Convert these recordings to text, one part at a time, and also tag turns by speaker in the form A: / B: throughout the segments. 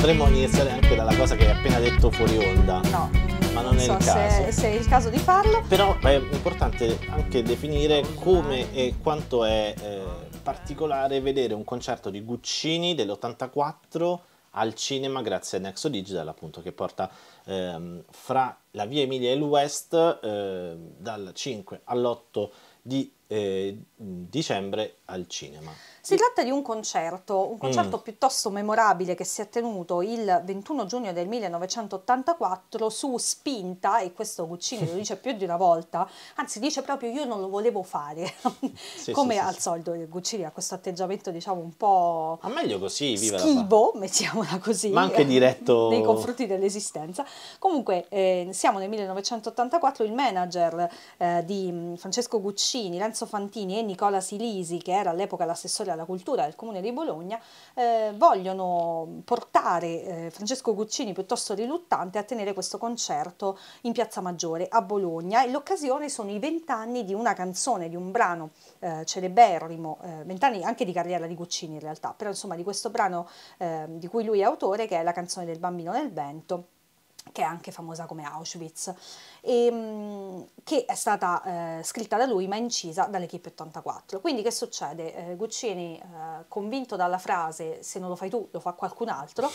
A: potremmo iniziare anche dalla cosa che hai appena detto fuori onda. No. Ma non, non è so il caso. Se,
B: se è il caso di farlo. Però
A: è importante anche definire come e quanto è eh, particolare vedere un concerto di Guccini dell'84 al cinema grazie a Nexo Digital appunto che porta ehm, fra la via Emilia e il West eh, dal 5 all'8 di eh, dicembre al cinema.
B: Si tratta di un concerto, un concerto mm. piuttosto memorabile che si è tenuto il 21 giugno del 1984 su spinta, e questo Guccini lo dice più di una volta, anzi dice proprio io non lo volevo fare, sì, come sì, al sì, solito Guccini ha questo atteggiamento diciamo un po'... Ma meglio così, viva schivo, mettiamola così. Ma anche diretto... nei confronti dell'esistenza. Comunque eh, siamo nel 1984, il manager eh, di Francesco Guccini, Renzo Lorenzo Fantini e Nicola Silisi, che era all'epoca l'assessore alla cultura del comune di Bologna, eh, vogliono portare eh, Francesco Guccini, piuttosto riluttante, a tenere questo concerto in Piazza Maggiore a Bologna e l'occasione sono i vent'anni di una canzone, di un brano eh, celeberrimo, eh, vent'anni anche di carriera di Guccini in realtà, però insomma di questo brano eh, di cui lui è autore che è la canzone del bambino nel vento che è anche famosa come Auschwitz, e, ehm, che è stata eh, scritta da lui ma incisa dall'Equipe 84. Quindi che succede? Eh, Guccini, eh, convinto dalla frase se non lo fai tu lo fa qualcun altro,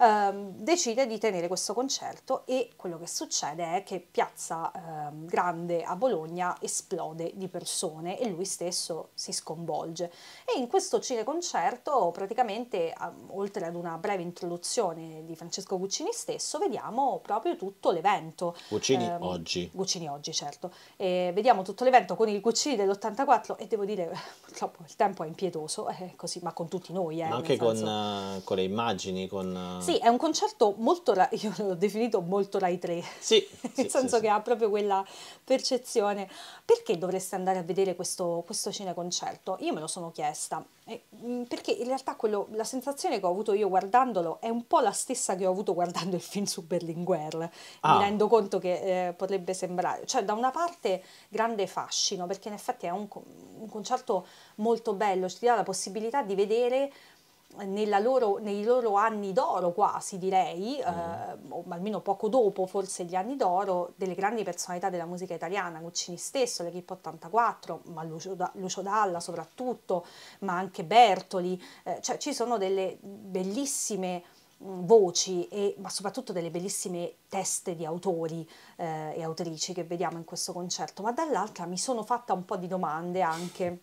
B: ehm, decide di tenere questo concerto e quello che succede è che Piazza ehm, Grande a Bologna esplode di persone e lui stesso si sconvolge. E in questo cineconcerto praticamente, oltre ad una breve introduzione di Francesco Guccini stesso, vediamo proprio tutto l'evento. Guccini eh, oggi. Guccini oggi, certo. E vediamo tutto l'evento con il Guccini dell'84 e devo dire, purtroppo il tempo è impietoso, è eh, così, ma con tutti noi. Eh, ma anche con,
A: uh, con, le immagini. Con, uh... Sì, è
B: un concerto molto, io l'ho definito molto Rai 3. Sì. Nel sì, senso sì, che sì. ha proprio quella percezione. Perché dovreste andare a vedere questo, questo cineconcerto? Io me lo sono chiesta, mm, perché in realtà quello, la sensazione che ho avuto io guardandolo è un po' la stessa che ho avuto guardando il film su Berlinguer girl, ah. mi rendo conto che eh, potrebbe sembrare, cioè da una parte grande fascino, perché in effetti è un, un concerto molto bello, ci dà la possibilità di vedere loro, nei loro anni d'oro quasi direi, mm. eh, mm-hmm. o almeno poco dopo forse gli anni d'oro, delle grandi personalità della musica italiana, Guccini stesso, l'Equipe 84, ma Lucio, Lucio, Dalla soprattutto, ma anche Bertoli, eh, cioè ci sono delle bellissime Mm, voci e ma soprattutto delle bellissime teste di autori eh, e autrici che vediamo in questo concerto, ma dall'altra mi sono fatta un po' di domande anche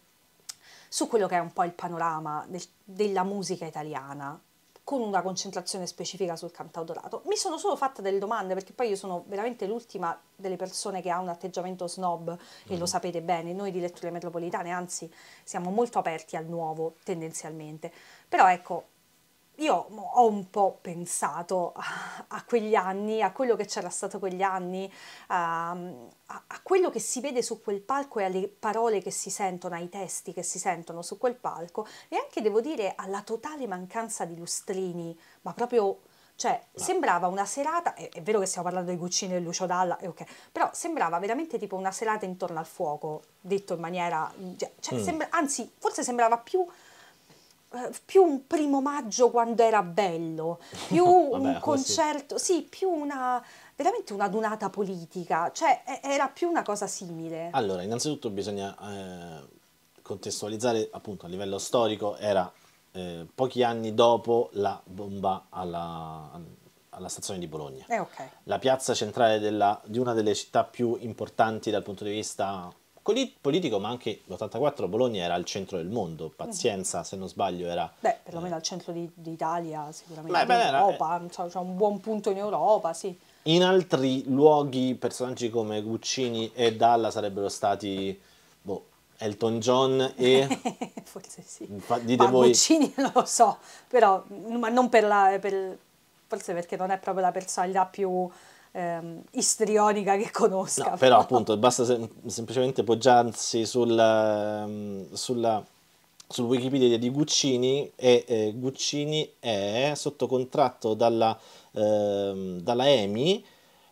B: su quello che è un po' il panorama del, della musica italiana con una concentrazione specifica sul cantautorato. Mi sono solo fatta delle domande perché poi io sono veramente l'ultima delle persone che ha un atteggiamento snob mm. e lo mm-hmm. sapete bene, noi di letture metropolitane anzi siamo molto aperti al nuovo tendenzialmente, però ecco io ho un po' pensato a, quegli anni, a quello che c'era stato quegli anni, ehm, a, a quello che si vede su quel palco e alle parole che si sentono, ai testi che si sentono su quel palco e anche devo dire alla totale mancanza di lustrini, ma proprio cioè, no. sembrava una serata, è, è, vero che stiamo parlando di Guccini e Lucio Dalla, eh, okay, però sembrava veramente tipo una serata intorno al fuoco, detto in maniera... Cioè, mm. sembra, anzi, forse sembrava più eh, più un primo maggio quando era bello, più Vabbè, un concerto, così. sì, più una veramente una dunata politica, cioè era più una cosa simile.
A: Allora, innanzitutto bisogna eh, contestualizzare appunto a livello storico, era eh, pochi anni dopo la bomba alla, alla stazione di Bologna. Eh, okay. La piazza centrale della, di una delle città più importanti dal punto di vista politico, ma anche l'84 Bologna era al centro del mondo, Pazienza se non sbaglio era...
B: Beh, perlomeno eh, al centro d'Italia sicuramente, beh, in eh, Europa, eh, cioè, un buon punto in Europa, sì.
A: In altri luoghi personaggi come Guccini e Dalla sarebbero stati... Boh, Elton John e... forse sì. Dite ma voi... Guccini
B: non lo so, però, ma non per la... Per, forse perché non è proprio la personalità più ehm, istrionica che conosca. No, però no?
A: appunto basta sem semplicemente poggiarsi sul, ehm, sulla, sul Wikipedia di Guccini e eh, Guccini è sotto contratto dalla, eh, dalla EMI.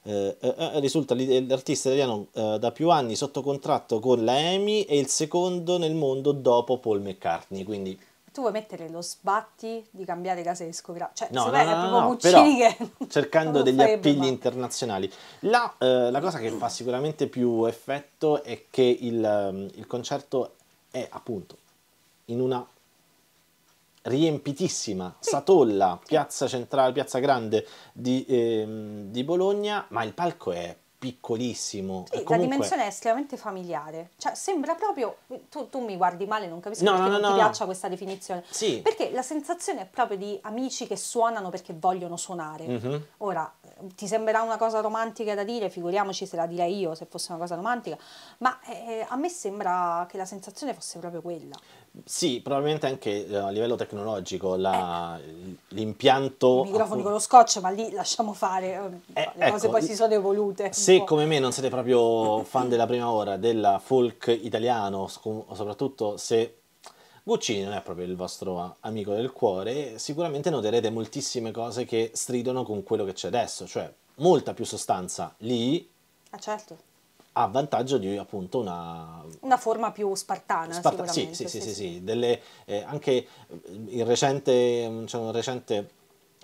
A: Eh, eh, eh risulta l'artista italiano eh, da più anni sotto contratto con la EMI e il secondo nel mondo dopo Paul McCartney, quindi
B: tu vuoi mettere lo sbatti di cambiare casa discografica? Cioè, no, se no, no, no, proprio no, Puccini però,
A: che... cercando degli appigli internazionali. La, eh, la, cosa che fa sicuramente più effetto è che il, ehm, il concerto è appunto in una riempitissima sì. satolla, piazza centrale, piazza grande di, eh, di Bologna, ma il palco è piccolissimo. Sì, comunque... la dimensione è
B: estremamente familiare. Cioè, sembra proprio. Tu, tu mi guardi male, non capisco no, perché no, non no, ti no. piaccia questa definizione. Sì. Perché la sensazione è proprio di amici che suonano perché vogliono suonare. Mm-hmm. Ora, ti sembrerà una cosa romantica da dire, figuriamoci se la direi io se fosse una cosa romantica, ma eh, a me sembra che la sensazione fosse proprio quella.
A: Sì, probabilmente anche eh, a livello tecnologico la, eh, l'impianto... I microfoni con lo
B: scotch, ma lì lasciamo fare, eh, le eh, cose ecco, poi si sono evolute. Se
A: come me non siete proprio fan della prima ora, della folk italiano, soprattutto se Guccini non è proprio il vostro amico del cuore, sicuramente noterete moltissime cose che stridono con quello che c'è adesso, cioè molta più sostanza lì. Ah certo. A vantaggio di appunto una...
B: Una forma più spartana, Sparta- sì, sì, sì, sì, sì,
A: sì. Delle, eh, anche eh, il recente, c'è un recente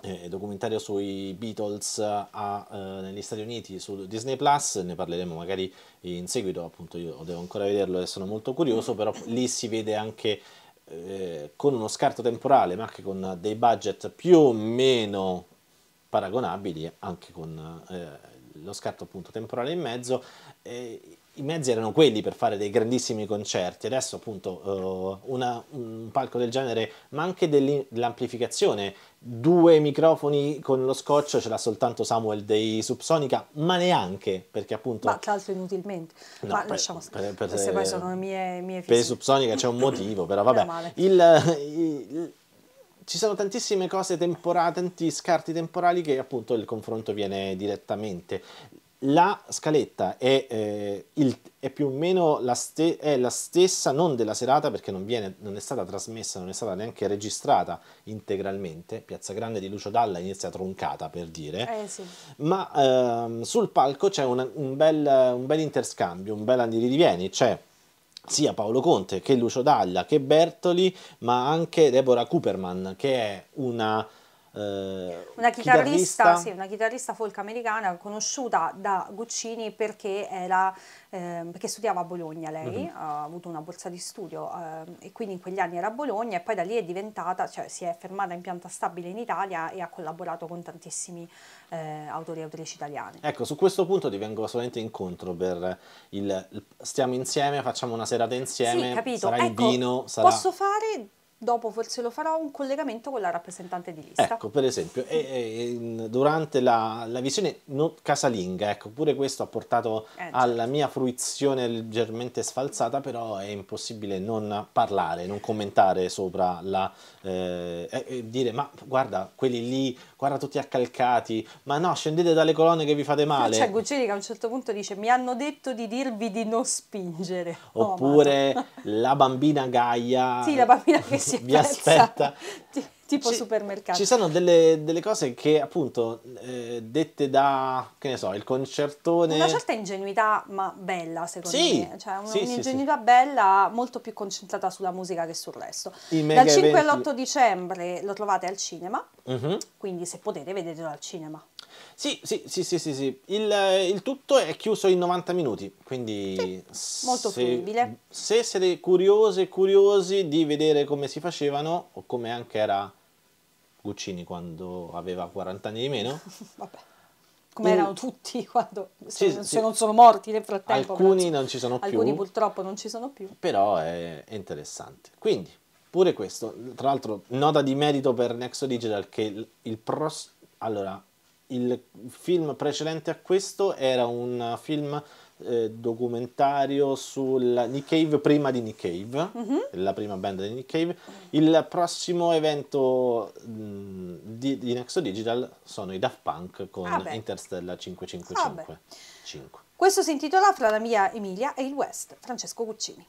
A: eh, documentario sui Beatles a, eh, negli Stati Uniti su Disney Plus, ne parleremo magari in seguito, appunto io devo ancora vederlo e sono molto curioso, però lì si vede anche eh, con uno scarto temporale, ma anche con dei budget più o meno paragonabili, anche con eh, lo scarto appunto temporale in mezzo, eh, i mezzi erano quelli per fare dei grandissimi concerti, adesso appunto uh, una, un palco del genere, ma anche dell'amplificazione, due microfoni con lo scotch ce l'ha soltanto Samuel dei Subsonica, ma neanche perché appunto... Ma tra l'altro inutilmente, no, ma per, lasciamo per, per, queste poi sono le mie, mie fisiche. Per i Subsonica c'è un motivo, però vabbè. il, il ci sono tantissime cose temporali, tanti scarti temporali che appunto il confronto viene direttamente la scaletta è, eh, il, è, più o meno la, ste, la, stessa, non della serata perché non, viene, non, è stata trasmessa, non è stata neanche registrata integralmente, Piazza Grande di Lucio Dalla inizia troncata per dire, eh sì. ma ehm, sul palco c'è un, un, bel, un, bel, interscambio, un bel andi rivieni, c'è sia Paolo Conte che Lucio Dalla che Bertoli, ma anche Deborah Cooperman che è una eh, una chitarrista, chitarrista. Sì, una
B: chitarrista folk americana conosciuta da Guccini perché, era, eh, perché studiava a Bologna lei, uh mhm. -huh. ha avuto una borsa di studio eh, e quindi in quegli anni era a Bologna e poi da lì è diventata, cioè si è fermata in pianta stabile in Italia e ha collaborato con tantissimi eh, autori e autrici italiani.
A: Ecco, su questo punto ti vengo solamente incontro per il, il stiamo insieme, facciamo una serata insieme, sì, capito. sarà ecco, il vino, sarà... Posso
B: fare dopo forse lo farò, un collegamento con la rappresentante di lista. Ecco,
A: per esempio, e, e, durante la, la visione no, casalinga, ecco, pure questo ha portato eh, alla certo. mia fruizione leggermente sfalsata, però è impossibile non parlare, non commentare sopra la... Eh, e dire, ma guarda, quelli lì, guarda tutti accalcati, ma no, scendete dalle colonne che vi fate male. C'è cioè,
B: Guggeri che a un certo punto dice, mi hanno detto di dirvi di non spingere. Oppure oh,
A: la bambina Gaia... Sì, la
B: bambina che si si vi aspetta. Ti, tipo ci, supermercato. Ci sono
A: delle, delle cose che appunto eh, dette da, che ne so, il concertone... Una certa
B: ingenuità, ma bella secondo sì, me. Cioè una, sì, un'ingenuità sì, bella molto più concentrata sulla musica che sul resto. Dal 5 eventi... all'8 dicembre lo trovate al cinema, uh-huh. quindi se potete vedetelo al cinema
A: sì, sì, sì, sì, sì, sì. Il, il, tutto è chiuso in 90 minuti, quindi sì, molto se, fruibile. Se siete curiosi e curiosi di vedere come si facevano o come anche era Guccini quando aveva 40 anni di meno. Vabbè. Come erano
B: tutti quando se, sì, se sì. non
A: sono morti nel frattempo. Alcuni non, ci sono più. Alcuni
B: purtroppo non ci sono più.
A: Però è, interessante. Quindi, pure questo, tra l'altro, nota di merito per Nexo Digital che il, il pros... Allora, il film precedente a questo era un film eh, documentario sulla Nick Cave prima di Nick Cave, mm-hmm. la prima band di Nick Cave. Il prossimo evento mh, mm, di, di Nexo Digital sono i Daft Punk con ah Interstellar 555. Ah
B: Questo si intitola Fra la mia Emilia e il West, Francesco Guccini.